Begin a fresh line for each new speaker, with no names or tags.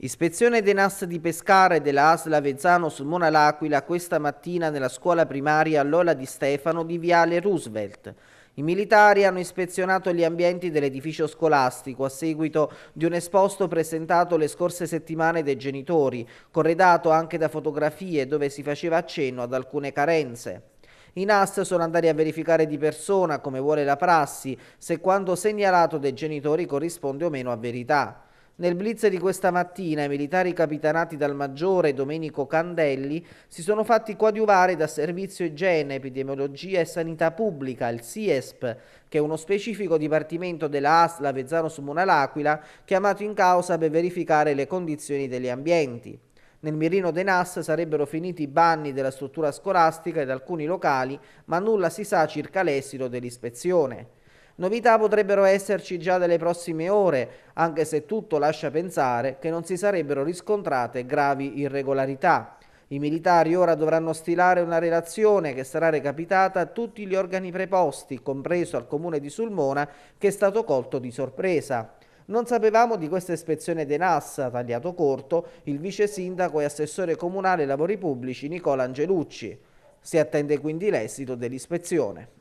Ispezione dei NAS di Pescara e della ASL Avezzano sul Mona L'Aquila questa mattina nella scuola primaria Lola di Stefano di Viale Roosevelt. I militari hanno ispezionato gli ambienti dell'edificio scolastico a seguito di un esposto presentato le scorse settimane dai genitori, corredato anche da fotografie dove si faceva accenno ad alcune carenze. I NAS sono andati a verificare di persona, come vuole la prassi, se quanto segnalato dai genitori corrisponde o meno a verità. Nel blitz di questa mattina i militari capitanati dal maggiore Domenico Candelli si sono fatti coadiuvare da Servizio Igiene, Epidemiologia e Sanità Pubblica, il SIESP, che è uno specifico dipartimento della ASL Vezzano Sumona L'Aquila, chiamato in causa per verificare le condizioni degli ambienti. Nel mirino dei NAS sarebbero finiti i banni della struttura scolastica ed alcuni locali, ma nulla si sa circa l'esito dell'ispezione. Novità potrebbero esserci già nelle prossime ore, anche se tutto lascia pensare che non si sarebbero riscontrate gravi irregolarità. I militari ora dovranno stilare una relazione che sarà recapitata a tutti gli organi preposti, compreso al comune di Sulmona, che è stato colto di sorpresa. Non sapevamo di questa ispezione d'Enassa, tagliato corto, il vice sindaco e assessore comunale lavori pubblici Nicola Angelucci. Si attende quindi l'esito dell'ispezione.